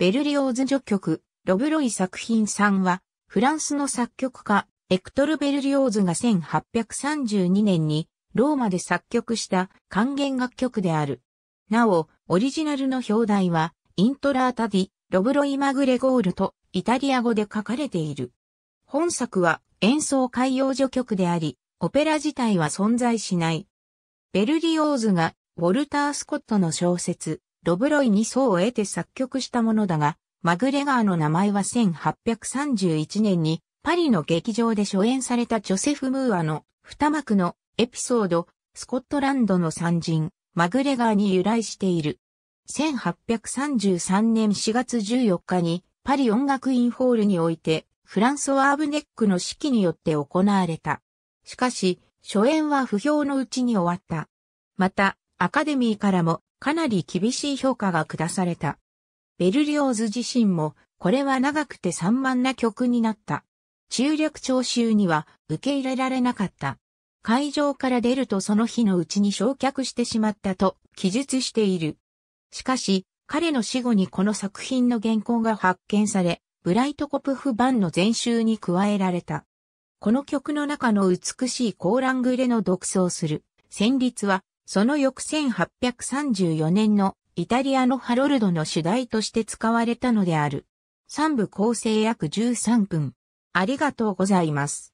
ベルリオーズ序曲、ロブロイ作品3は、フランスの作曲家、エクトル・ベルリオーズが1832年に、ローマで作曲した還元楽曲である。なお、オリジナルの表題は、イントラータディ、ロブロイ・マグレゴールと、イタリア語で書かれている。本作は演奏海洋序曲であり、オペラ自体は存在しない。ベルリオーズがウォルター・スコットの小説、ドブロイに層を得て作曲したものだが、マグレガーの名前は1831年にパリの劇場で初演されたジョセフ・ムーアの二幕のエピソード、スコットランドの三人、マグレガーに由来している。1833年4月14日にパリ音楽院ホールにおいてフランソワーブネックの指揮によって行われた。しかし、初演は不評のうちに終わった。また、アカデミーからもかなり厳しい評価が下された。ベルリオーズ自身も、これは長くて散漫な曲になった。中略聴衆には受け入れられなかった。会場から出るとその日のうちに焼却してしまったと記述している。しかし、彼の死後にこの作品の原稿が発見され、ブライトコプフ版の全集に加えられた。この曲の中の美しいコーラングレの独奏する旋律はその翌1834年のイタリアのハロルドの主題として使われたのである。三部構成約13分。ありがとうございます。